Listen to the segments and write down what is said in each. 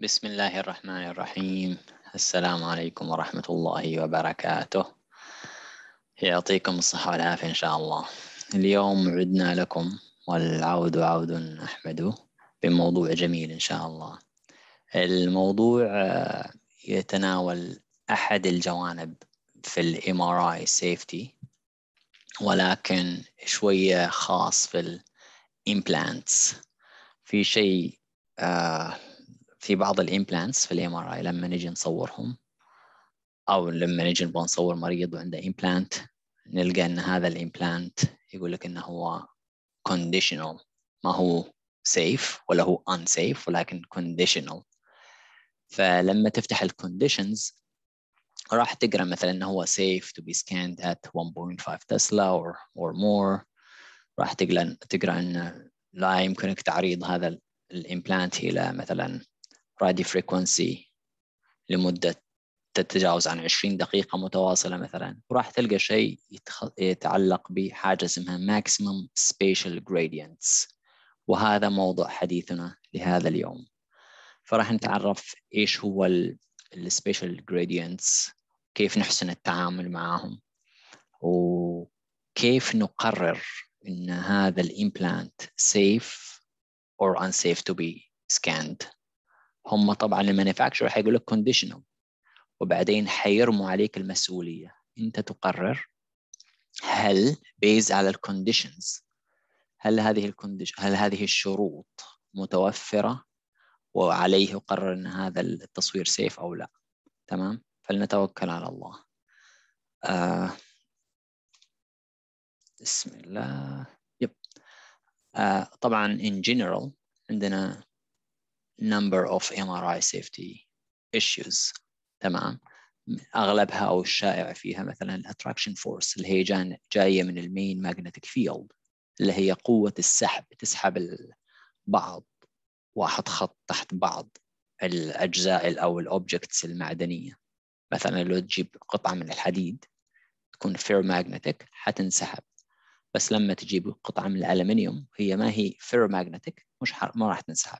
بسم الله الرحمن الرحيم السلام عليكم ورحمة الله وبركاته يعطيكم الصحة والعافية إن شاء الله اليوم عدنا لكم والعود عود أحمد بموضوع جميل إن شاء الله الموضوع يتناول أحد الجوانب في الـ MRI safety ولكن شوية خاص في الـ implants في شيء في بعض الامبلانتس في الام ار اي لما نجي نصورهم او لما نجي نبغى نصور مريض وعنده امبلانت نلقى ان هذا الامبلانت يقول لك انه هو conditional ما هو safe ولا هو unsafe ولكن conditional فلما تفتح الكونديشنز راح تقرا مثلا انه هو safe to be scanned at 1.5 تسلا or, اور more راح تقرا تقرا ان لا يمكنك تعريض هذا الامبلانت الى مثلا راديو فريكونسي لمدة تتجاوز عن 20 دقيقة متواصلة مثلا وراح تلقى شيء يتعلق بحاجة اسمها maximum spatial gradients وهذا موضوع حديثنا لهذا اليوم فراح نتعرف ايش هو الـ Spatial gradients كيف نحسن التعامل معهم وكيف نقرر ان هذا الامبلانت safe or unsafe to be scanned هم طبعا المانيفاكتشر حيقول لك كونديشنال وبعدين حيرموا عليك المسؤوليه انت تقرر هل بيز على الكونديشنز هل هذه الكونديشن هل هذه الشروط متوفره وعليه يقرر ان هذا التصوير سيف او لا تمام فلنتوكل على الله آه. بسم الله يب آه. طبعا in general عندنا number of MRI safety issues تمام اغلبها او الشائع فيها مثلا الاتراكشن فورس اللي هي جايه من المين ماجنتيك فيلد اللي هي قوه السحب تسحب بعض واحد خط تحت بعض الاجزاء او الاوبجكتس المعدنيه مثلا لو تجيب قطعه من الحديد تكون فير ماجنتيك حتنسحب بس لما تجيب قطعه من الالمنيوم هي ما هي فير ماجنتيك مش ما راح تنسحب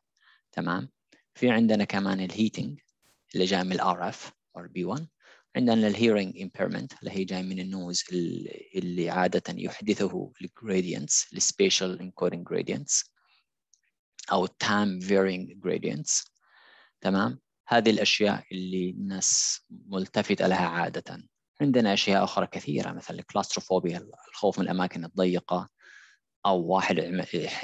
تمام في عندنا كمان الهيتنج اللي جاي من الار اف ار بي 1 عندنا الهيرنج امبيرمنت اللي هي جاي من النوز اللي عاده يحدثه الجريدينتس السبيشال انكودنج جريدينتس او التايم فيرينج جريدينتس تمام هذه الاشياء اللي الناس ملتفته لها عاده عندنا اشياء اخرى كثيره مثل الكلاستروفوبيا الخوف من الاماكن الضيقه او واحد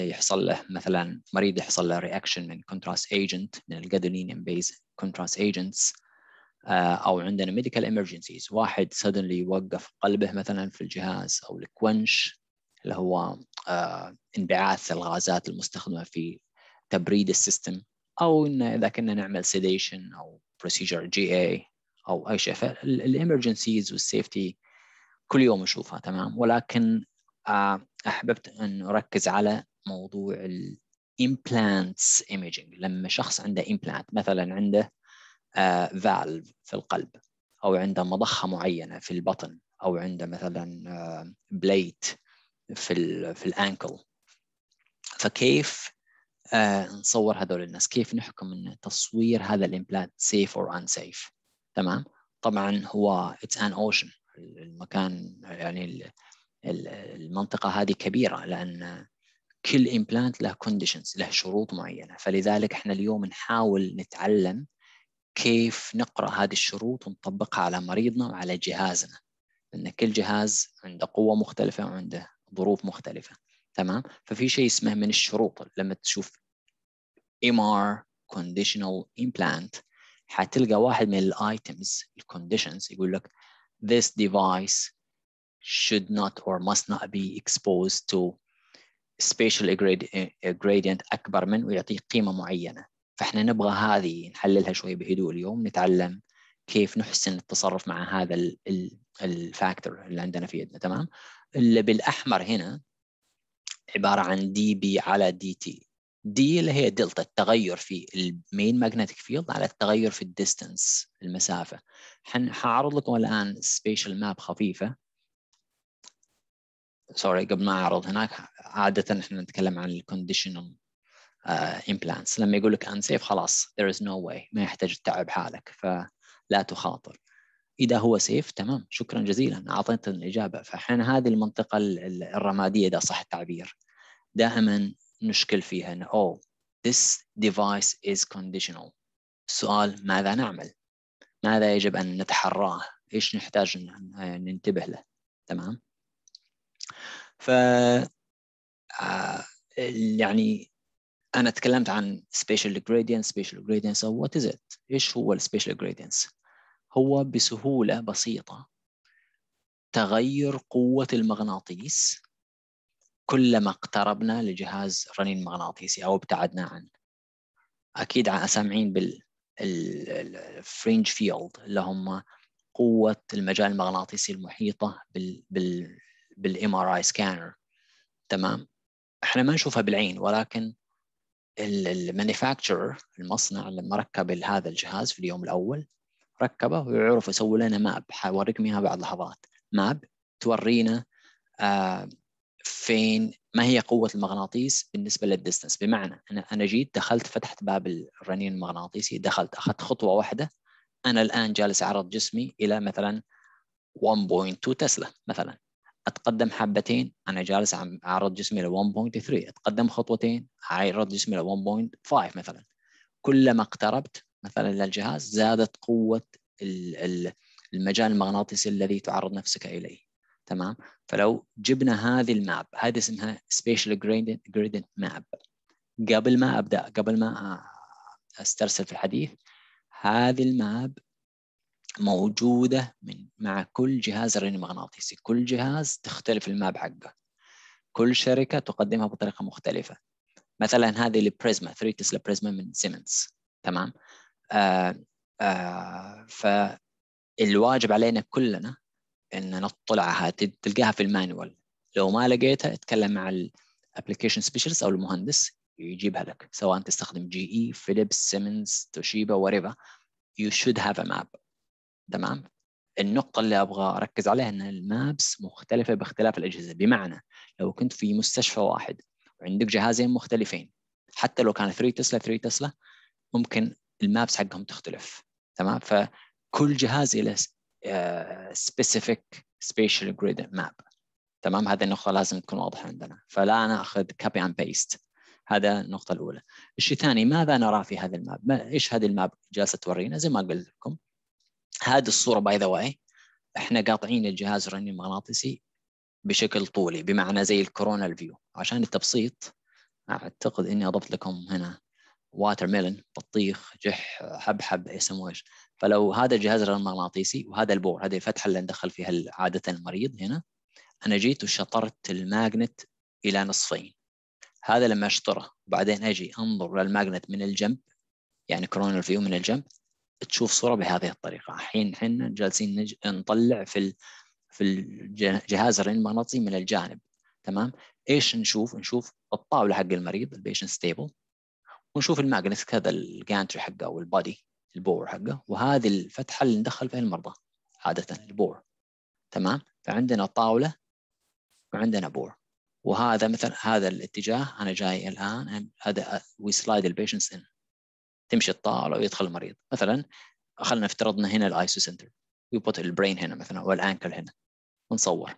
يحصل له مثلا مريض يحصل له رياكشن من كونتراست ايجنت من الجادولينيوم بيز كونتراست ايجنتس او عندنا ميديكال ايمرجنسيز واحد suddenly وقف قلبه مثلا في الجهاز او الكونش اللي هو آه، انبعاث الغازات المستخدمه في تبريد السيستم او إن اذا كنا نعمل سيديشن او بروسيجر جي اي او اي شيء فالامرجنسيز والسيفتي كل يوم نشوفها تمام ولكن آه، احببت ان اركز على موضوع الامبلانتس ايميجينج لما شخص عنده امبلانت مثلا عنده فالف آه، في القلب او عنده مضخه معينه في البطن او عنده مثلا بليت آه، في في الانكل فكيف آه، نصور هذول الناس كيف نحكم ان تصوير هذا الامبلانت سيف اور ان سيف تمام طبعا هو اتس ان اوشن المكان يعني المنطقه هذه كبيره لان كل امبلانت له كونديشنز له شروط معينه فلذلك احنا اليوم نحاول نتعلم كيف نقرا هذه الشروط ونطبقها على مريضنا وعلى جهازنا لان كل جهاز عنده قوه مختلفه وعنده ظروف مختلفه تمام ففي شيء اسمه من الشروط لما تشوف MR conditional كونديشنال امبلانت حتلقى واحد من الايتمز الكونديشنز يقول لك this device should not or must not be exposed to spatial eh, gradient اكبر من ويعطيه قيمه معينه فاحنا نبغى هذه نحللها شوي بهدوء اليوم نتعلم كيف نحسن التصرف مع هذا الفاكتور اللي عندنا في يدنا تمام اللي بالاحمر هنا عباره عن دي بي على دي تي دي اللي هي دلتا التغير في المين ماجنتيك فيلد على التغير في الديستنس المسافه حنعرض لكم الان سبيشال ماب خفيفه سوري قبل ما اعرض هناك عاده احنا نتكلم عن الكونديشنال امبلانتس آه، لما يقول لك انسيف خلاص there is no way ما يحتاج تتعب حالك فلا تخاطر اذا هو سيف تمام شكرا جزيلا اعطيت الاجابه فاحيانا هذه المنطقه الرماديه اذا صح التعبير دائما نشكل فيها انه او oh، this device is conditional السؤال ماذا نعمل؟ ماذا يجب ان نتحراه؟ ايش نحتاج ننتبه له؟ تمام؟ ف آه، يعني انا تكلمت عن سبيشال جريدينت سبيشال جريدينت او وات از ات ايش هو السبيشال جريدينت هو بسهوله بسيطه تغير قوه المغناطيس كلما اقتربنا لجهاز رنين مغناطيسي او ابتعدنا عنه اكيد سامعين بال الفرينج فيلد اللي هم قوه المجال المغناطيسي المحيطه بال... بال... بالام ار اي سكانر تمام احنا ما نشوفها بالعين ولكن المانيفاكتشر المصنع لما ركب هذا الجهاز في اليوم الاول ركبه ويعرف يسوي لنا ماب حوريكم اياها بعد لحظات ماب تورينا آه فين ما هي قوه المغناطيس بالنسبه للديستنس بمعنى انا انا جيت دخلت فتحت باب الرنين المغناطيسي دخلت اخذت خطوه واحده انا الان جالس اعرض جسمي الى مثلا 1.2 تسلا مثلا اتقدم حبتين انا جالس عم اعرض جسمي ل 1.3 اتقدم خطوتين اعرض جسمي ل 1.5 مثلا كلما اقتربت مثلا للجهاز زادت قوه المجال المغناطيسي الذي تعرض نفسك اليه تمام فلو جبنا هذه الماب هذه اسمها سبيشال جريدنت ماب قبل ما ابدا قبل ما استرسل في الحديث هذه الماب موجودة من مع كل جهاز رنين مغناطيسي كل جهاز تختلف الماب حقه كل شركة تقدمها بطريقة مختلفة مثلا هذه البريزما 3 تسلا بريزما من سيمنز تمام آه آه فالواجب علينا كلنا ان نطلع تلقاها في المانوال لو ما لقيتها اتكلم مع الابلكيشن سبيشالست او المهندس يجيبها لك سواء تستخدم جي اي فيليبس سيمنز توشيبا وريفا يو شود هاف ا ماب تمام النقطة اللي أبغى أركز عليها أن المابس مختلفة باختلاف الأجهزة بمعنى لو كنت في مستشفى واحد وعندك جهازين مختلفين حتى لو كان 3 تسلا 3 تسلا ممكن المابس حقهم تختلف تمام فكل جهاز له سبيسيفيك سبيشال جريد ماب تمام هذه النقطة لازم تكون واضحة عندنا فلا ناخذ كوبي كابي أند بيست هذا النقطة الأولى الشيء الثاني ماذا نرى في هذا الماب ما إيش هذه الماب جالسة تورينا زي ما قلت لكم هذه الصوره باي ذا واي احنا قاطعين الجهاز الرنين المغناطيسي بشكل طولي بمعنى زي الكورونا الفيو عشان التبسيط اعتقد اني اضفت لكم هنا واتر ميلون بطيخ جح حبحب يسموه ايش فلو هذا الجهاز المغناطيسي وهذا البور هذه الفتحه اللي ندخل فيها عاده المريض هنا انا جيت وشطرت الماجنت الى نصفين هذا لما اشطره وبعدين اجي انظر للماجنت من الجنب يعني كورونا فيو من الجنب تشوف صوره بهذه الطريقه الحين احنا جالسين نج... نطلع في ال... في الجهاز المغناطيسي من الجانب تمام ايش نشوف نشوف الطاوله حق المريض البيشن ستيبل ونشوف الماجنت هذا الجانتري حقه او البادي البور حقه وهذه الفتحه اللي ندخل فيها المرضى عاده البور تمام فعندنا طاوله وعندنا بور وهذا مثلا هذا الاتجاه انا جاي الان هذا وي سلايد البيشنتس ان تمشي الطالة ويدخل المريض مثلا خلينا افترضنا هنا الايسو سنتر يبط البرين هنا مثلا والانكل هنا ونصور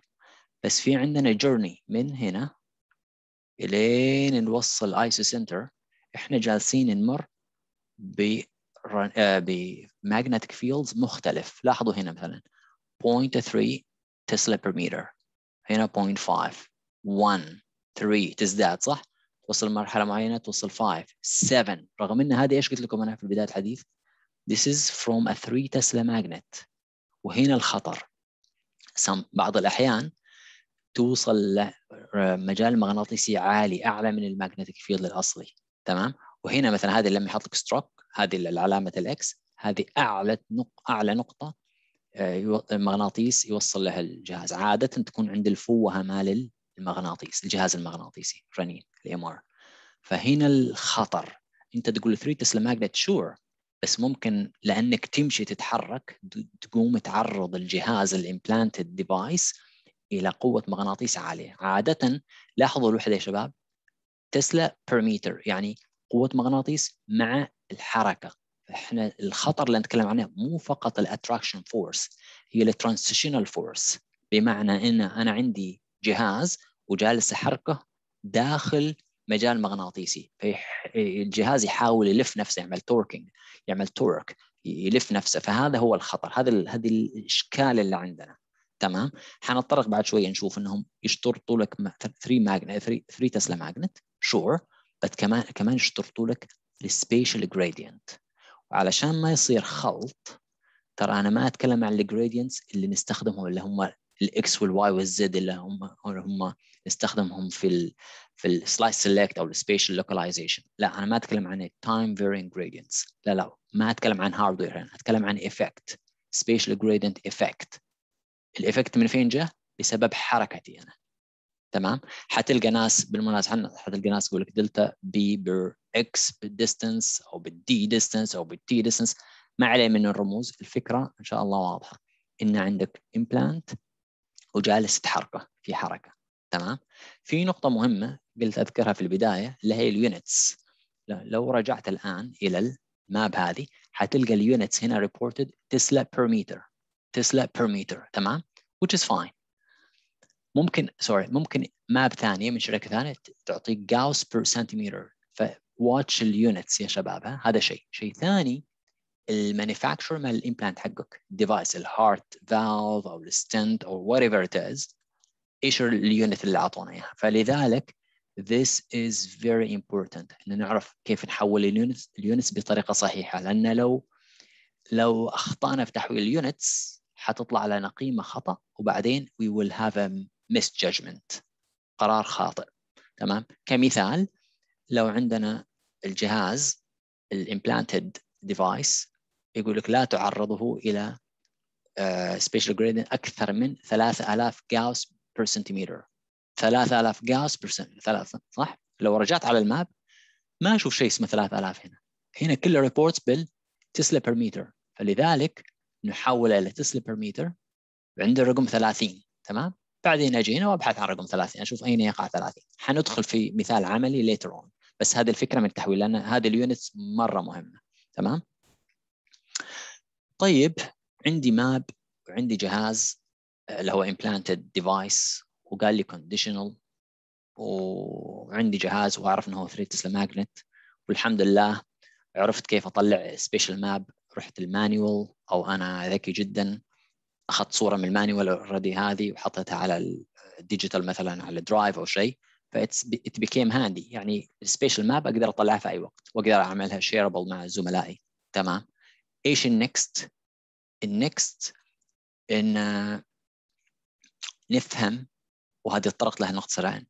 بس في عندنا جيرني من هنا الين نوصل ايسو سنتر احنا جالسين نمر ب آه، بماجنتيك فيلدز مختلف لاحظوا هنا مثلا 0.3 تسلا بير متر هنا 0.5 1 3 تزداد صح توصل لمرحله معينه توصل 5 7 رغم ان هذه ايش قلت لكم انا في بدايه الحديث This is from a 3 تسلا ماجنت وهنا الخطر Some, بعض الأحيان توصل لمجال آه، مغناطيسي عالي أعلى من الماجنتيك فيلد الأصلي تمام وهنا مثلا هذه لما يحط لك ستروك هذه العلامة الإكس هذه أعلى نق أعلى نقطة آه، مغناطيس يوصل لها الجهاز عادة تكون عند الفوهة مال المغناطيس الجهاز المغناطيسي رنين الام ار فهنا الخطر انت تقول 3 تسلا ماجنت شور بس ممكن لانك تمشي تتحرك تقوم تعرض الجهاز الامبلانتد ديفايس الى قوه مغناطيس عاليه عاده لاحظوا الوحده يا شباب تسلا برميتر يعني قوه مغناطيس مع الحركه احنا الخطر اللي نتكلم عنه مو فقط الاتراكشن فورس هي الترانزيشنال فورس بمعنى ان انا عندي جهاز وجالس احركه داخل مجال مغناطيسي الجهاز يحاول يلف نفسه يعمل توركينج يعمل تورك يلف نفسه فهذا هو الخطر هذا هذه الاشكال اللي عندنا تمام حنتطرق بعد شويه نشوف انهم يشترطوا لك 3 ماجنت 3 تسلا ماجنت شور بس كمان كمان يشترطوا لك السبيشال جريدينت وعلشان ما يصير خلط ترى انا ما اتكلم عن الجريدينتس اللي نستخدمهم اللي هم الاكس والواي والزد اللي هم هم نستخدمهم في الـ في السلايس سيلكت او السبيشال لوكاليزيشن لا انا ما اتكلم عن التايم فيرينج جريدينتس لا لا ما اتكلم عن هاردوير انا اتكلم عن افكت سبيشال جريدينت افكت الافكت من فين جاء؟ بسبب حركتي انا تمام حتلقى ناس بالمناسبه حتلقى ناس يقول لك دلتا بي بير اكس بالديستنس او بالدي ديستنس او بالتي ديستنس ما عليه من الرموز الفكره ان شاء الله واضحه ان عندك امبلانت وجالس تحركه في حركه تمام في نقطه مهمه قلت اذكرها في البدايه اللي هي اليونتس لو رجعت الان الى الماب هذه حتلقى اليونتس هنا ريبورتد تسلا بير متر تسلا بير متر تمام which is fine ممكن سوري ممكن ماب ثانيه من شركه ثانيه تعطيك جاوس بير سنتيمتر فواتش اليونتس يا شباب ها هذا شيء شيء ثاني المانيفاكتشر مال الامبلانت حقك الديفايس الهارت فالف او الستنت او وات ايفر ات از ايش اليونت اللي اعطونا اياها فلذلك this is very important ان نعرف كيف نحول اليونتس اليونتس بطريقه صحيحه لان لو لو اخطانا في تحويل اليونتس حتطلع لنا قيمه خطا وبعدين we will have a misjudgment قرار خاطئ تمام كمثال لو عندنا الجهاز الامبلانتد ديفايس يقول لك لا تعرضه الى سبيشال آه، جريدين اكثر من 3000 جاوس بير سنتيمتر 3000 جاوس بير ثلاثة صح؟ لو رجعت على الماب ما اشوف شيء اسمه 3000 هنا هنا كل الريبورتس تسلا بير متر فلذلك نحول الى تسلا بير متر عند الرقم 30 تمام؟ بعدين اجي هنا وابحث عن رقم 30 اشوف اين يقع 30 حندخل في مثال عملي ليتر اون بس هذه الفكره من التحويل لان هذه اليونتس مره مهمه تمام طيب عندي ماب وعندي جهاز آه، اللي هو امبلانتد ديفايس وقال لي كونديشنال وعندي جهاز واعرف انه هو 3 تسلا ماجنت والحمد لله عرفت كيف اطلع سبيشال ماب رحت المانيوال او انا ذكي جدا اخذت صوره من المانيوال اوريدي هذه وحطيتها على الديجيتال مثلا على الدرايف او شيء فاتس ات بيكيم هاندي يعني السبيشال ماب اقدر اطلعها في اي وقت واقدر اعملها شيربل مع زملائي تمام ايش النكست؟ النكست ان آه، نفهم وهذه اتطرقت لها نقطة سرعان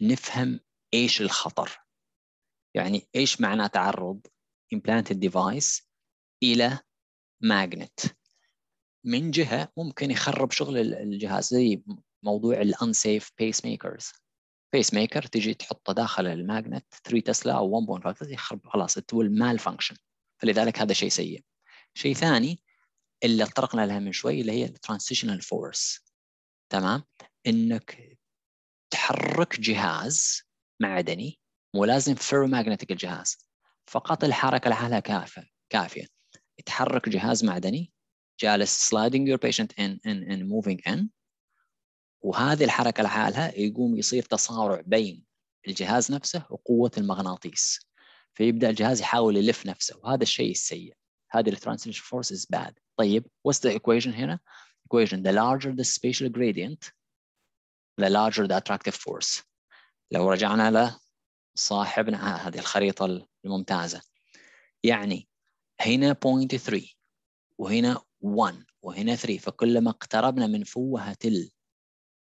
نفهم ايش الخطر يعني ايش معنى تعرض implanted device الى ماجنت من جهه ممكن يخرب شغل الجهاز زي موضوع الانسيف unsafe pacemakers بيس ميكر تجي تحطه داخل الماجنت 3 تسلا او 1.5 يخرب خلاص التول مال فانكشن فلذلك هذا شيء سيء. شيء ثاني اللي طرقنا لها من شوي اللي هي الترانسيشنال فورس تمام انك تحرك جهاز معدني مو لازم فيرو ماجنتيك الجهاز فقط الحركه لحالها كافيه كافيه تحرك جهاز معدني جالس سلايدنج يور بيشنت ان ان ان موفينج ان وهذه الحركه لحالها يقوم يصير تصارع بين الجهاز نفسه وقوه المغناطيس فيبدا الجهاز يحاول يلف نفسه وهذا الشيء السيء هذه الترانسليشن فورس از باد طيب what's the equation هنا equation the larger the spatial gradient the larger the attractive force لو رجعنا لصاحبنا آه، هذه الخريطه الممتازه يعني هنا 0.3 وهنا 1 وهنا 3 فكلما اقتربنا من فوهه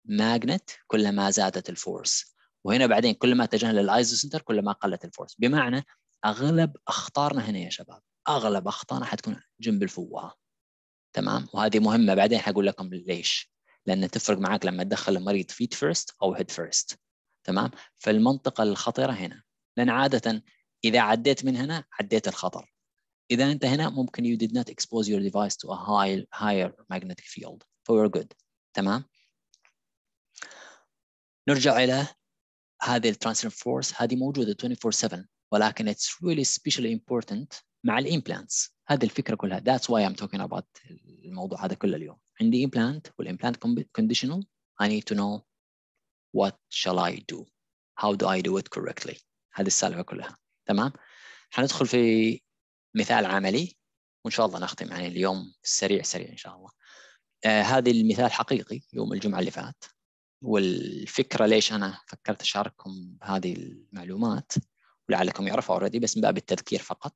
ماجنت كلما زادت الفورس وهنا بعدين كلما اتجهنا للايزو سنتر كلما قلت الفورس بمعنى اغلب اخطارنا هنا يا شباب اغلب اخطارنا حتكون جنب الفوهه تمام وهذه مهمه بعدين حقول لكم ليش لان تفرق معاك لما تدخل المريض فيت فيرست او هيد فيرست تمام فالمنطقه الخطيره هنا لان عاده اذا عديت من هنا عديت الخطر اذا انت هنا ممكن you did not expose your device to a high, higher magnetic field فور good تمام نرجع الى هذه الترانسفير فورس هذه موجوده 24 7 ولكن اتس really specially important مع الامبلانتس هذه الفكره كلها that's why I'm talking about الموضوع هذا كله اليوم عندي امبلانت والامبلانت كونديشنال I need to know what shall I do how do I do it correctly هذه السالفه كلها تمام حندخل في مثال عملي وان شاء الله نختم يعني اليوم سريع سريع ان شاء الله آه هذه المثال حقيقي يوم الجمعه اللي فات والفكره ليش انا فكرت اشارككم بهذه المعلومات ولعلكم يعرفوا اوريدي بس من باب التذكير فقط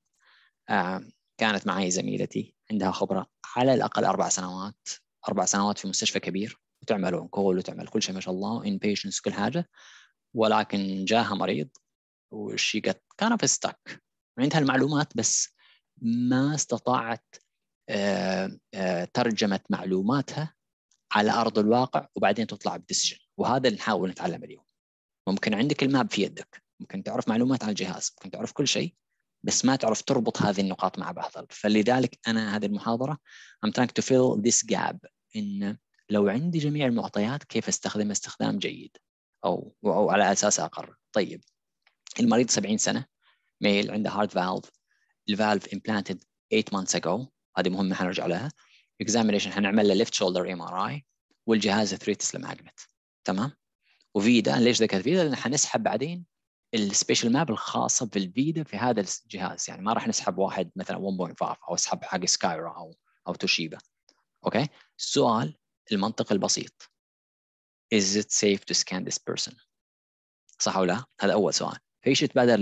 آه، كانت معي زميلتي عندها خبره على الاقل اربع سنوات اربع سنوات في مستشفى كبير وتعمل كول وتعمل كل شيء ما شاء الله ان بيشنس كل حاجه ولكن جاها مريض وشي قد كان في ستك عندها المعلومات بس ما استطاعت آه، آه، ترجمة معلوماتها على ارض الواقع وبعدين تطلع بديسيجن وهذا اللي نحاول نتعلمه اليوم ممكن عندك الماب في يدك ممكن تعرف معلومات عن الجهاز ممكن تعرف كل شيء بس ما تعرف تربط هذه النقاط مع بعض فلذلك انا هذه المحاضره I'm trying to fill this gap ان لو عندي جميع المعطيات كيف استخدم استخدام جيد او او على اساسها اقرر طيب المريض 70 سنه ميل عنده هارد فالف الفالف امبلانتد 8 مانثس اجو هذه مهمه حنرجع لها اكزامينيشن حنعمل له ليفت شولدر ام ار اي والجهاز 3 تسلا ماجنت تمام وفيدا ليش ذكرت فيدا؟ لان حنسحب بعدين السبيشال ماب الخاصه بالفيدا في هذا الجهاز يعني ما راح نسحب واحد مثلا 1.5 او اسحب حق سكايرا او او توشيبا اوكي السؤال المنطق البسيط is it safe to scan this person صح ولا لا هذا اول سؤال فايش يتبادر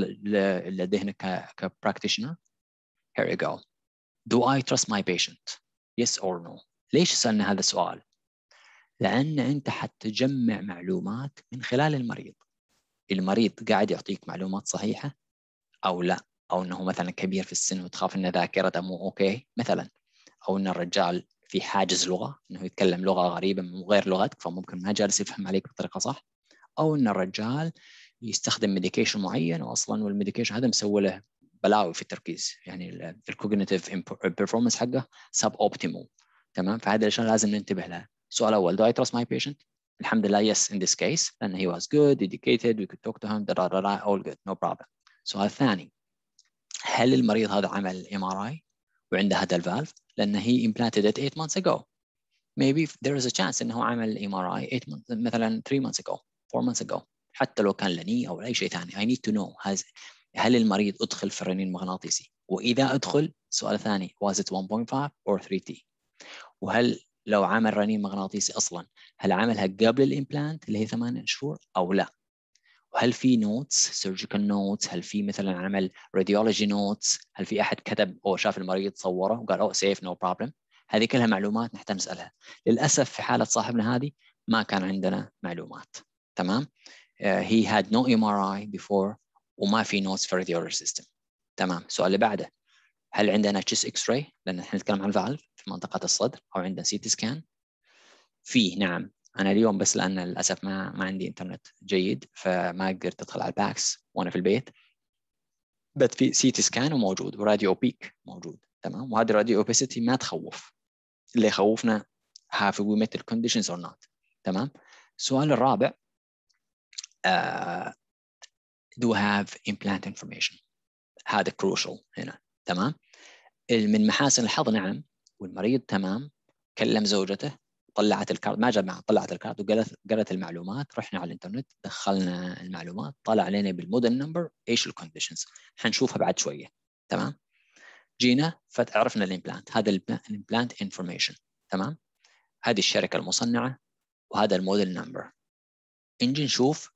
لذهنك كبراكتيشنر here you go do I trust my patient يس اور نو ليش سألنا هذا السؤال؟ لأن أنت حتجمع معلومات من خلال المريض المريض قاعد يعطيك معلومات صحيحة أو لا أو أنه مثلا كبير في السن وتخاف أن ذاكرته مو أوكي مثلا أو أن الرجال في حاجز لغة أنه يتكلم لغة غريبة من غير لغتك فممكن ما جالس يفهم عليك بطريقة صح أو أن الرجال يستخدم ميديكيشن معين واصلا والميديكيشن هذا مسوي له بلاوي في التركيز يعني الكوجنيتيف بيرفورمانس حقه سب اوبتيموم تمام فهذا الاشياء لازم ننتبه لها السؤال الاول do I trust my patient الحمد لله yes in this case لان he was good dedicated we could talk to him اول جود نو بروبلم all good no problem السؤال الثاني هل المريض هذا عمل ام ار اي وعنده هذا الفالف لان هي امبلانتد 8 months ago maybe there is a chance انه عمل ام ار اي 8 months مثلا 3 months ago 4 months ago حتى لو كان لني او اي شيء ثاني I need to know has هل المريض أدخل في الرنين المغناطيسي وإذا أدخل سؤال ثاني was it 1.5 or 3T وهل لو عمل رنين مغناطيسي أصلا هل عملها قبل الإمبلانت اللي هي 8 شهور أو لا وهل في نوتس سيرجيكال نوتس هل في مثلا عمل راديولوجي نوتس هل في احد كتب او شاف المريض صوره وقال او سيف نو بروبلم هذه كلها معلومات نحتاج نسالها للاسف في حاله صاحبنا هذه ما كان عندنا معلومات تمام uh, he had no MRI before وما في نوتس فور فيرذيولر سيستم تمام السؤال اللي بعده هل عندنا تشيس اكس راي لان احنا نتكلم عن الفالف في منطقه الصدر او عندنا سي تي سكان في نعم انا اليوم بس لان للاسف ما ما عندي انترنت جيد فما قدرت ادخل على الباكس وانا في البيت بس في سي تي سكان وموجود وراديو بيك موجود تمام وهذه الراديو اوبيسيتي ما تخوف اللي يخوفنا هاف وي ميت الكونديشنز اور نوت تمام السؤال الرابع آه do have implant information هذا crucial هنا تمام من محاسن الحظ نعم والمريض تمام كلم زوجته طلعت الكارت ما جاب معها طلعت الكارت وقالت قالت المعلومات رحنا على الانترنت دخلنا المعلومات طلع علينا بالمودل نمبر ايش الكونديشنز حنشوفها بعد شويه تمام جينا فعرفنا الامبلانت هذا الامبلانت انفورميشن تمام هذه الشركه المصنعه وهذا المودل نمبر نجي نشوف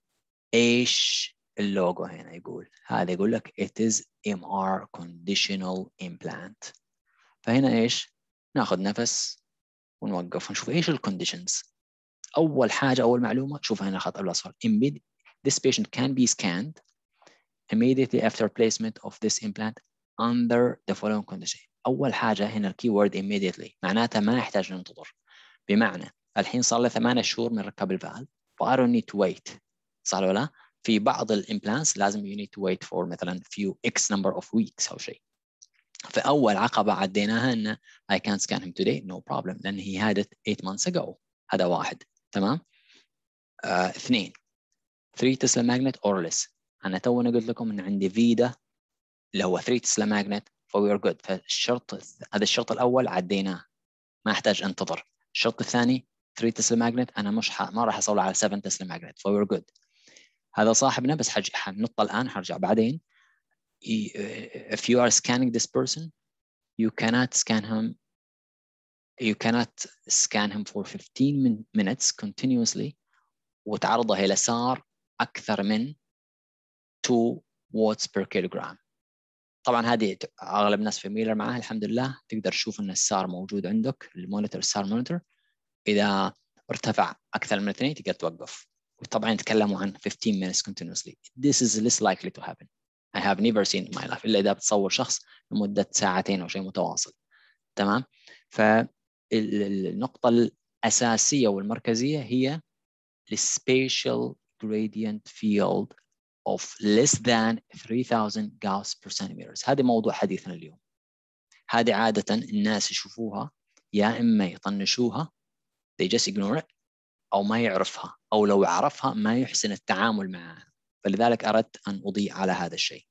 ايش اللوجو هنا يقول هذا يقول لك it is MR conditional implant فهنا ايش ناخذ نفس ونوقف ونشوف ايش الكونديشنز اول حاجه اول معلومه شوف هنا الخط الاصفر this patient can be scanned immediately after placement of this implant under the following condition اول حاجه هنا الكيورد immediately معناتها ما يحتاج ننتظر بمعنى الحين صار له 8 شهور من ركب الفال فاي دونت نيد تو ويت صح ولا لا في بعض الامبلانس لازم يو نيد تو ويت فور مثلا فيو اكس نمبر اوف ويكس او شيء فاول عقبه عديناها ان اي كان سكان هيم توداي نو بروبلم لان هي هادت 8 مانس اجو هذا واحد تمام آه اثنين 3 تسلا ماجنت اور ليس انا تونا قلت لكم ان عندي فيدا اللي هو 3 تسلا ماجنت فوي ار جود فالشرط هذا الشرط الاول عديناه ما احتاج انتظر الشرط الثاني 3 تسلا ماجنت انا مش ح... ما راح اصور على 7 تسلا ماجنت فوي ار جود هذا صاحبنا بس حج... حنط الان حرجع بعدين uh, if you are scanning this person you cannot scan him you cannot scan him for 15 minutes continuously وتعرضه الى سار اكثر من 2 watts per kilogram طبعا هذه اغلب الناس فاميلر معاها الحمد لله تقدر تشوف ان السار موجود عندك المونيتور السار مونيتور اذا ارتفع اكثر من اثنين تقدر توقف وطبعا يتكلموا عن 15 minutes continuously this is less likely to happen I have never seen in my life إلا إذا بتصور شخص لمدة ساعتين أو شيء متواصل تمام فالنقطة الأساسية والمركزية هي the spatial gradient field of less than 3000 Gauss per centimeter هذا موضوع حديثنا اليوم هذه عادة الناس يشوفوها يا إما يطنشوها they just ignore it أو ما يعرفها أو لو عرفها ما يحسن التعامل معها فلذلك أردت أن أضيء على هذا الشيء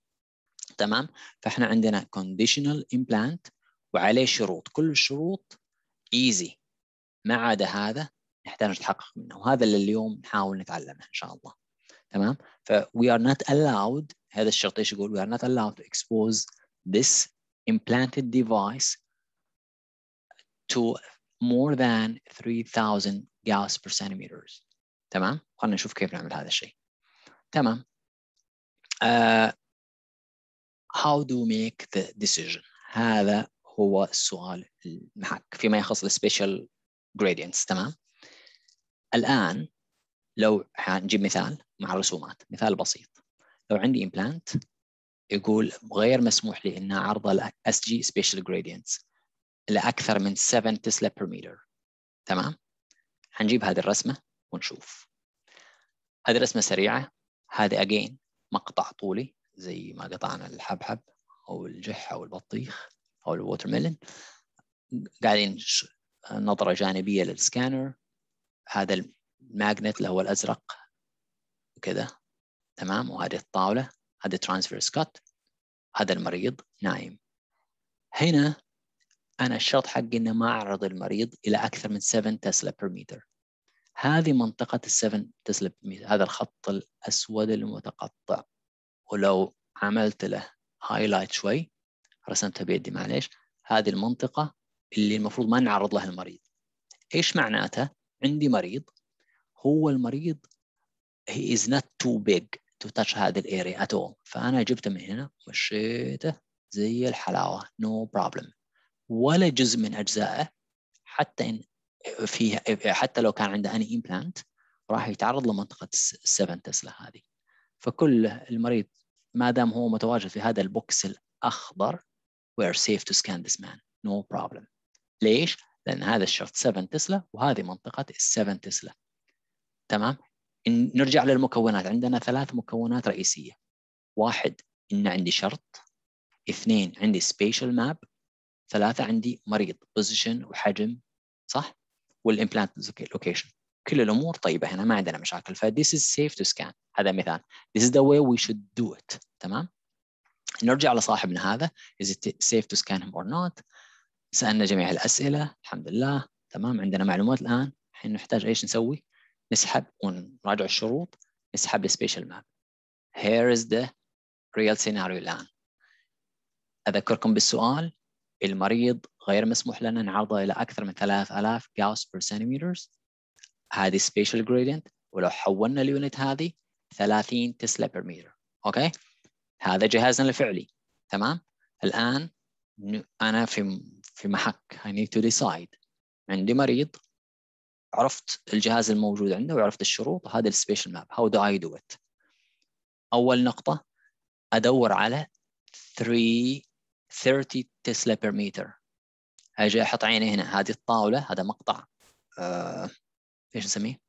تمام فإحنا عندنا conditional implant وعليه شروط كل الشروط easy ما عدا هذا نحتاج نتحقق منه وهذا اللي اليوم نحاول نتعلمه ان شاء الله تمام ف we are not allowed هذا الشرط ايش يقول we are not allowed to expose this implanted device to more than 3000 gauss per centimeters تمام خلينا نشوف كيف نعمل هذا الشيء تمام uh, how do we make the decision هذا هو السؤال المحك فيما يخص السبيشال gradients تمام الآن لو نجيب مثال مع الرسومات مثال بسيط لو عندي امبلانت يقول غير مسموح لي ان اعرضه الاس جي سبيشال جريدينتس لاكثر من 7 تسلا بير متر تمام هنجيب هذه الرسمه ونشوف هذه رسمة سريعة هذا أجين مقطع طولي زي ما قطعنا الحبحب أو الجح أو البطيخ أو ميلون قاعدين نظرة جانبية للسكانر هذا الماجنت اللي هو الأزرق كذا تمام وهذه الطاولة هذا ترانسفيرس كات هذا المريض نايم هنا أنا الشرط حقي إنه ما أعرض المريض إلى أكثر من 7 تسلا بير متر هذه منطقة السفن تسلب هذا الخط الأسود المتقطع ولو عملت له هايلايت شوي رسمتها بيدي معليش هذه المنطقة اللي المفروض ما نعرض لها المريض إيش معناتها؟ عندي مريض هو المريض he is not too big to touch هذه الاريا at all فأنا جبته من هنا ومشيته زي الحلاوة no problem ولا جزء من أجزائه حتى إن في حتى لو كان عنده اني امبلانت راح يتعرض لمنطقه 7 تسلا هذه فكل المريض ما دام هو متواجد في هذا البوكس الاخضر we're safe to scan this man no problem ليش؟ لان هذا الشرط 7 تسلا وهذه منطقه 7 تسلا تمام؟ نرجع للمكونات عندنا ثلاث مكونات رئيسيه واحد ان عندي شرط اثنين عندي سبيشال ماب ثلاثه عندي مريض بوزيشن وحجم صح؟ والامبلانت لوكيشن كل الامور طيبه هنا ما عندنا مشاكل ف this is safe to scan هذا مثال this is the way we should do it تمام نرجع لصاحبنا هذا is it safe to scan him or not سالنا جميع الاسئله الحمد لله تمام عندنا معلومات الان الحين نحتاج ايش نسوي نسحب ونراجع الشروط نسحب السبيشال ماب here is the real scenario الان اذكركم بالسؤال المريض غير مسموح لنا نعرضه إلى أكثر من 3000 جاوس بير سنتيمتر هذه سبيشال جريدينت ولو حولنا اليونت هذه 30 تسلا بير متر أوكي هذا جهازنا الفعلي تمام الآن أنا في في محك I need to decide عندي مريض عرفت الجهاز الموجود عنده وعرفت الشروط هذا السبيشال ماب هاو دو اي دو ات أول نقطة أدور على 3 30 تسلا بير متر اجي احط عيني هنا هذه الطاوله هذا مقطع آه ايش نسميه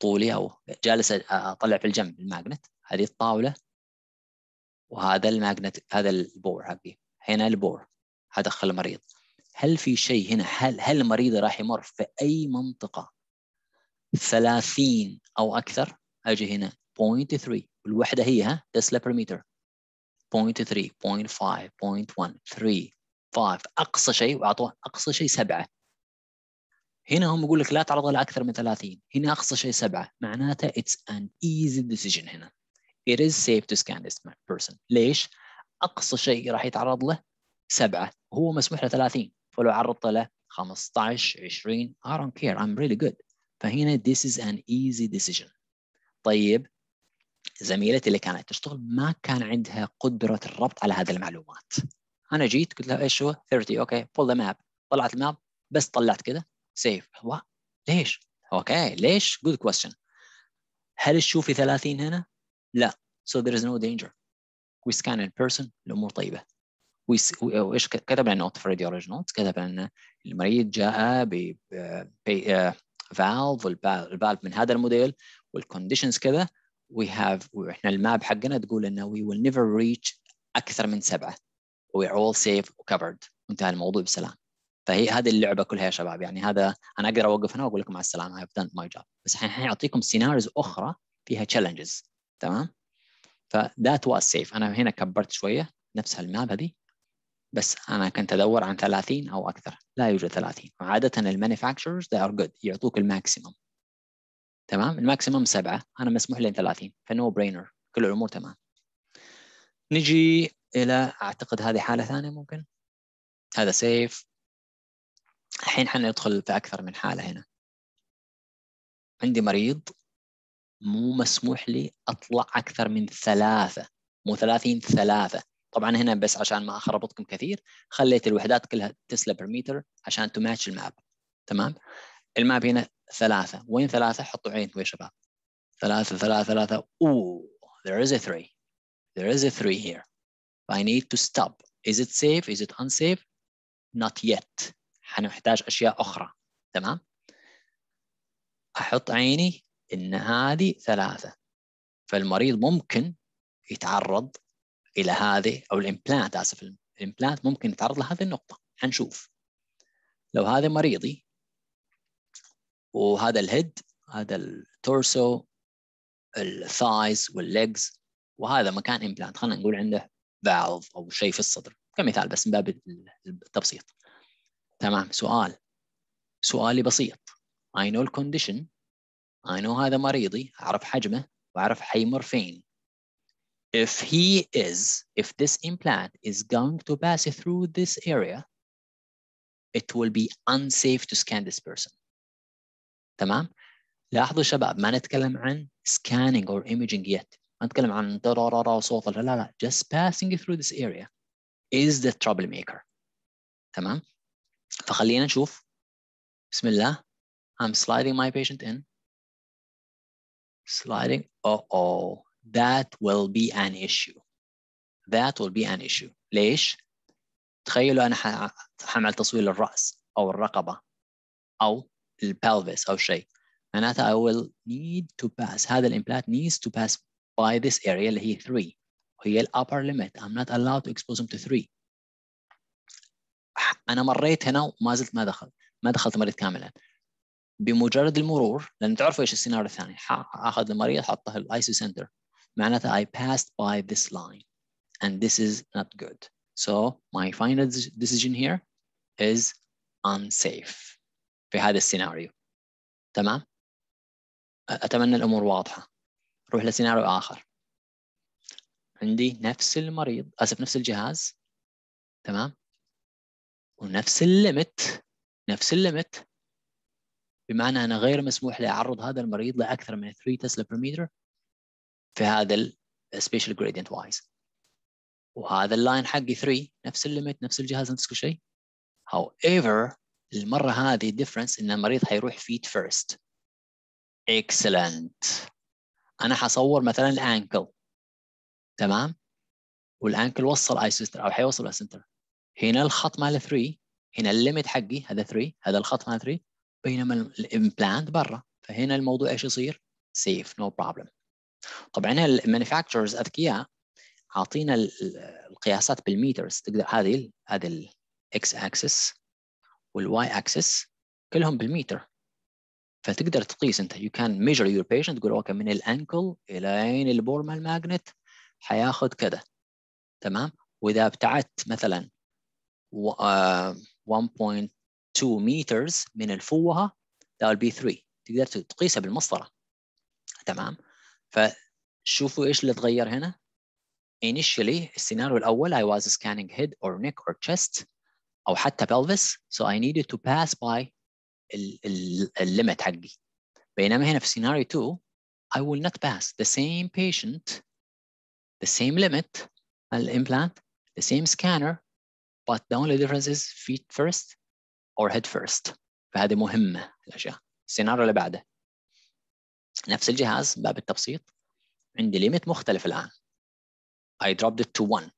طولي او جالس اطلع في الجنب الماجنت هذه الطاوله وهذا الماجنت هذا البور حقي هنا البور هدخل المريض هل في شيء هنا هل هل المريض راح يمر في اي منطقه 30 او اكثر اجي هنا 0.3 الوحده هي ها تسلا بير متر 0.3 0.1 اقصى شيء واعطوه اقصى شيء سبعه هنا هم يقول لك لا تعرض لها اكثر من 30 هنا اقصى شيء سبعه معناته اتس ان ايزي ديسيجن هنا it is safe to scan this person ليش؟ اقصى شيء راح يتعرض له سبعه هو مسموح له 30 فلو عرضت له 15 20 I don't care I'm really good فهنا this is an easy decision طيب زميلتي اللي كانت تشتغل ما كان عندها قدرة الربط على هذه المعلومات أنا جيت قلت لها إيش هو 30 أوكي pull ذا ماب طلعت الماب بس طلعت كده سيف هو ليش؟ أوكي ليش؟ جود كويستشن هل تشوفي 30 هنا؟ لا so there is no danger we scan in person الأمور طيبة وايش كتب لنا نوت في الراديولوجي نوت كتب لنا المريض جاء ب فالف آه، والفالف من هذا الموديل والكونديشنز كذا we have واحنا الماب حقنا تقول انه we will never reach اكثر من سبعه we are all safe covered وانتهى الموضوع بسلام فهي هذه اللعبه كلها يا شباب يعني هذا انا اقدر اوقف هنا واقول لكم مع السلامه I've done my job بس الحين حيعطيكم سيناريوز اخرى فيها challenges تمام فذات was safe انا هنا كبرت شويه نفس الماب هذه بس انا كنت ادور عن 30 او اكثر لا يوجد 30 وعاده المانيفاكتشرز they are good يعطوك الماكسيمم تمام الماكسيمم سبعه انا مسموح لي 30 فنو برينر كل الامور تمام نجي الى اعتقد هذه حاله ثانيه ممكن هذا سيف الحين حندخل في اكثر من حاله هنا عندي مريض مو مسموح لي اطلع اكثر من ثلاثه مو 30 ثلاثه طبعا هنا بس عشان ما اخربطكم كثير خليت الوحدات كلها تسلا بير عشان تماتش الماب تمام الماب هنا ثلاثة وين ثلاثة حطوا عينكم يا شباب ثلاثة ثلاثة ثلاثة أوه there is a three there is a three here I need to stop is it safe is it unsafe not yet حنحتاج أشياء أخرى تمام أحط عيني إن هذه ثلاثة فالمريض ممكن يتعرض إلى هذه أو الإمبلانت آسف الإمبلانت ممكن يتعرض لهذه النقطة حنشوف لو هذا مريضي وهذا الهيد هذا التورسو الثايز والليجز وهذا مكان امبلانت خلينا نقول عنده فالف او شيء في الصدر كمثال بس من باب التبسيط تمام سؤال سؤالي بسيط I know the condition I know هذا مريضي أعرف حجمه وأعرف حيمر فين if he is if this implant is going to pass through this area it will be unsafe to scan this person تمام لاحظوا شباب ما نتكلم عن scanning or imaging yet ما نتكلم عن درارة وصوت لا لا just passing through this area is the troublemaker تمام فخلينا نشوف بسم الله I'm sliding my patient in sliding oh oh that will be an issue that will be an issue ليش تخيلوا انا حعمل تصوير للراس او الرقبه او pelvis او شيء معناتها I will need to pass هذا implant needs to pass by this area اللي هي 3 هي upper limit I'm not allowed to expose them to 3 انا مريت هنا وما زلت ما دخل ما دخلت مريض كاملا بمجرد المرور لان تعرفوا ايش السيناريو الثاني اخذ المريض حطه الاي سي سنتر معناتها I passed by this line and this is not good so my final decision here is unsafe في هذا السيناريو تمام اتمنى الامور واضحه روح لسيناريو اخر عندي نفس المريض اسف نفس الجهاز تمام ونفس الليمت نفس الليمت بمعنى انا غير مسموح لي اعرض هذا المريض لاكثر من 3 تسلا بير متر في هذا السبيشال جريدينت وايز وهذا اللاين حقي 3 نفس الليمت نفس الجهاز نفس كل شيء however المره هذه ديفرنس ان المريض حيروح فيت فيرست اكسلنت انا حصور مثلا الانكل تمام والانكل وصل ايسوستر او حيوصل ايسوستر هنا الخط مال 3 هنا الليمت حقي هذا 3 هذا الخط مال 3 بينما الامبلانت برا فهنا الموضوع ايش يصير؟ سيف نو بروبلم طبعا هنا المانيفاكتشرز اذكياء عاطينا القياسات بالميترز تقدر هذه هذه الاكس اكسس والواي اكسس كلهم بالمتر فتقدر تقيس انت يو كان ميجر يور بيشنت تقول اوكي من الانكل الى البور مال ماجنت حياخذ كذا تمام واذا ابتعدت مثلا 1.2 مترز آه، من الفوهه ذا بي 3 تقدر تقيسها بالمسطره تمام فشوفوا ايش اللي تغير هنا initially السيناريو الاول I was scanning head or neck or chest او حتى pelvis so I needed to pass by الليمت حقي بينما هنا في سيناريو 2 I will not pass the same patient the same limit الامبلانت the same scanner but the only difference is feet first or head first فهذه مهمة الأشياء السيناريو اللي بعده نفس الجهاز باب التبسيط عندي ليميت مختلف الآن I dropped it to 1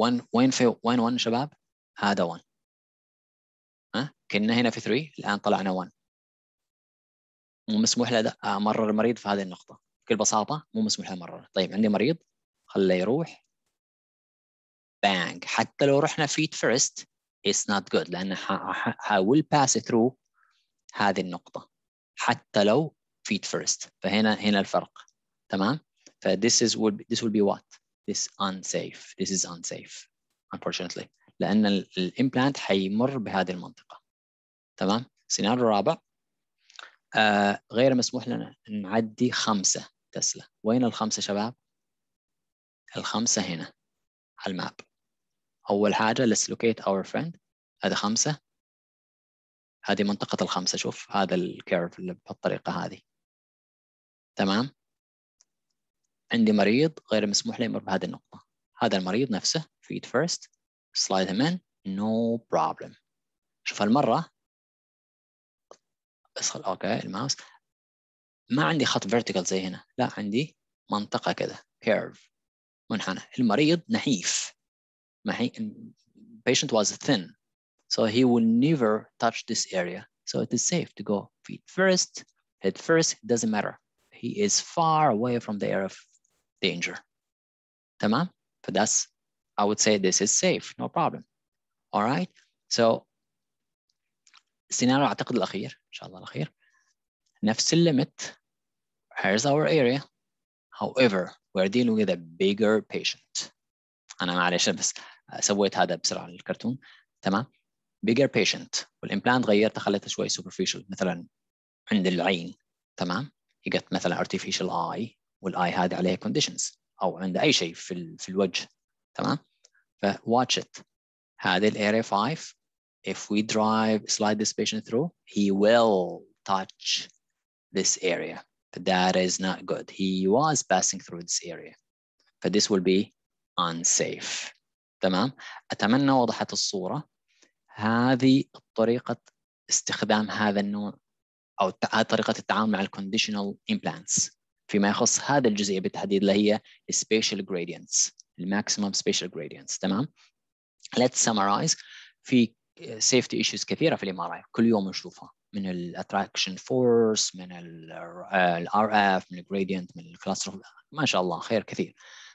1 وين في وين 1 شباب؟ هذا 1 ها كنا هنا في 3 الان طلعنا 1 مو مسموح له امرر آه، المريض في هذه النقطه بكل بساطه مو مسموح له امرر طيب عندي مريض خله يروح بانج حتى لو رحنا فيت فيرست اتس نوت جود لان حاول باس ثرو هذه النقطه حتى لو فيت فيرست فهنا هنا الفرق تمام ف از is will ويل بي وات ذس ان سيف unsafe از ان سيف unfortunately لان الامبلانت حيمر بهذه المنطقه تمام سيناريو رابع آه غير مسموح لنا نعدي خمسة تسلا وين الخمسة شباب الخمسة هنا على الماب أول حاجة let's locate our friend هذا خمسة هذه منطقة الخمسة شوف هذا الكيرف بالطريقة هذه تمام عندي مريض غير مسموح له يمر بهذه النقطة هذا المريض نفسه feed first slide him in, no problem. شوف هالمرة ادخل اوكي الماوس ما عندي خط vertical زي هنا لا عندي منطقة كذا curve منحنى المريض نحيف patient was thin so he will never touch this area so it is safe to go feet first head first it doesn't matter he is far away from the area of danger تمام فداس I would say this is safe, no problem. All right. So السيناريو اعتقد الاخير ان شاء الله الاخير نفس الليمت here's our area however we're dealing with a bigger patient انا معلش بس سويت هذا بسرعه الكرتون تمام bigger patient والامبلانت غيرته خليته شوي superficial مثلا عند العين تمام يقت مثلا artificial eye والاي هذا عليه conditions او عند اي شيء في في الوجه تمام ف watch it هذه area 5 if we drive slide this patient through he will touch this area but that is not good he was passing through this area but this will be unsafe تمام اتمنى وضحت الصوره هذه طريقه استخدام هذا النوع او طريقه التعامل مع الكونديشنال امبلانتس فيما يخص هذا الجزئيه بالتحديد اللي هي spatial gradients الماكسيمم سبيشال جريدينتس تمام let's summarize في سيفتي آه، ايشوز كثيره في الام ار اي كل يوم نشوفها من الاتراكشن فورس من الار اف آه، من الجريدينت من الكلاستر ما شاء الله خير كثير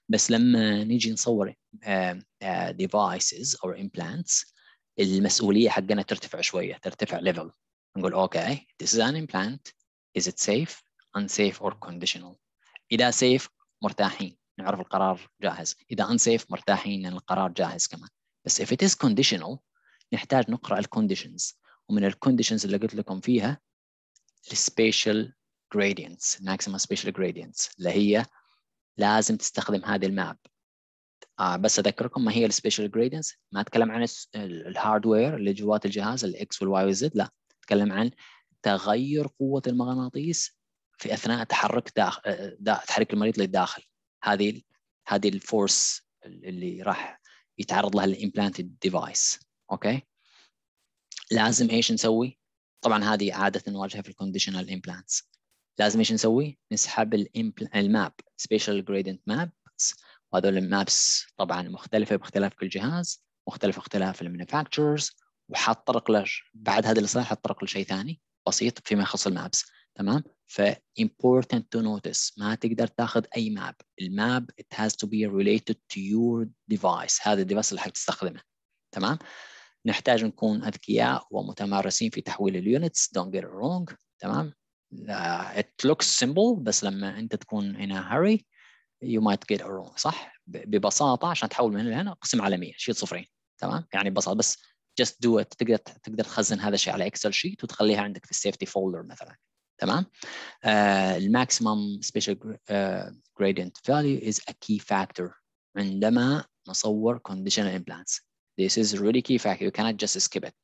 بس لما نيجي نصور ديفايسز او امبلانتس المسؤوليه حقنا ترتفع شويه ترتفع ليفل نقول اوكي this is an implant is it safe unsafe or conditional اذا safe مرتاحين نعرف القرار جاهز اذا سيف مرتاحين ان القرار جاهز كمان بس if it is conditional نحتاج نقرا الكونديشنز ومن الكونديشنز اللي قلت لكم فيها السبيشال جريدينتس maximum سبيشال جريدينتس اللي هي لازم تستخدم هذه الماب آه بس اذكركم ما هي السبيشال جريدينتس ما اتكلم عن الهاردوير اللي جوات الجهاز الاكس والواي والزد لا اتكلم عن تغير قوه المغناطيس في اثناء تحرك داخل آه، دا تحرك المريض للداخل هذه هذه الفورس اللي راح يتعرض لها الامبلانتد ديفايس اوكي لازم ايش نسوي طبعا هذه عاده نواجهها في الكونديشنال امبلانتس لازم ايش نسوي نسحب الماب سبيشال جريدنت مابس وهذول المابس طبعا مختلفه باختلاف كل جهاز مختلف اختلاف المانيفاكتشرز وحتطرق له بعد هذا الاصلاح حتطرق لشيء ثاني بسيط فيما يخص المابس تمام ف important to notice ما تقدر تاخذ اي ماب الماب it has to be related to your device هذا الديفايس اللي حتستخدمه تمام نحتاج نكون اذكياء ومتمرسين في تحويل اليونتس don't get it wrong تمام uh, it looks simple بس لما انت تكون in a hurry you might get it wrong صح ببساطه عشان تحول من هنا اقسم على 100 شيل صفرين تمام يعني ببساطه بس just دو ات تقدر تقدر تخزن هذا الشيء على اكسل شيت وتخليها عندك في السيفتي فولدر مثلا تمام الماكسيمم آه، سبيشال آه، gradient value is a key factor عندما نصور conditional implants this is really key factor you cannot just skip it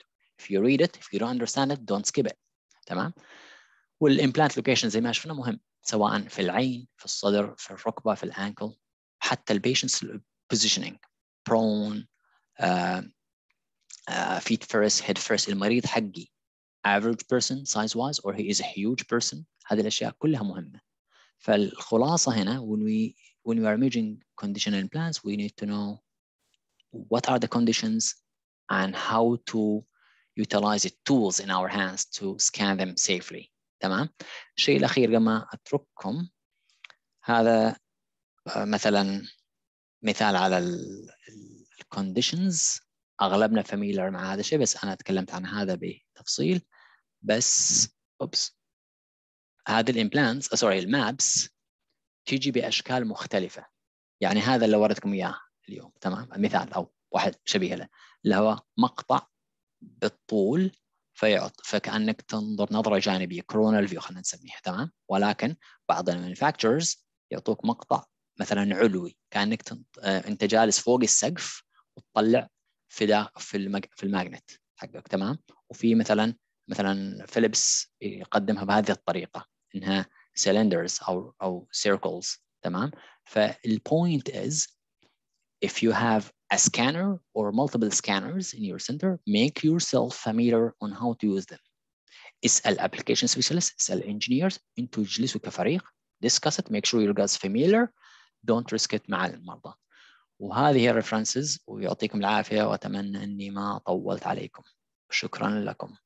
if you read it if you don't understand it don't skip it تمام والامبلانت لوكيشن زي ما شفنا مهم سواء في العين في الصدر في الركبه في الانكل حتى البيشنتس بوزيشننج برون feet first head first المريض حقي average person size wise or he is a huge person هذه الأشياء كلها مهمة فالخلاصة هنا when we when we are measuring conditional plans we need to know what are the conditions and how to utilize the tools in our hands to scan them safely تمام الشيء الأخير قبل ما أترككم هذا مثلا مثال على ال conditions اغلبنا فاميلر مع هذا الشيء بس انا تكلمت عن هذا بتفصيل بس اوبس هذه الامبلانتس سوري المابس تيجي باشكال مختلفه يعني هذا اللي وردتكم اياه اليوم تمام مثال او واحد شبيه له اللي هو مقطع بالطول فيعط فكانك تنظر نظره جانبيه كرونال فيو خلينا نسميها تمام ولكن بعض المانيفاكتشرز يعطوك مقطع مثلا علوي كانك تنط... آه، انت جالس فوق السقف وتطلع في ده في المج... في الماجنت حقك تمام وفي مثلا مثلا فيليبس يقدمها بهذه الطريقه انها سيلندرز او او سيركلز تمام فالبوينت از if you have a scanner or multiple scanners in your center, make yourself familiar on how to use them. اسأل application specialists, اسأل engineers, انتوا اجلسوا كفريق, discuss it, make sure you guys familiar, don't risk it مع المرضى. وهذه الريفرنسز ويعطيكم العافية وأتمنى أني ما طولت عليكم شكرا لكم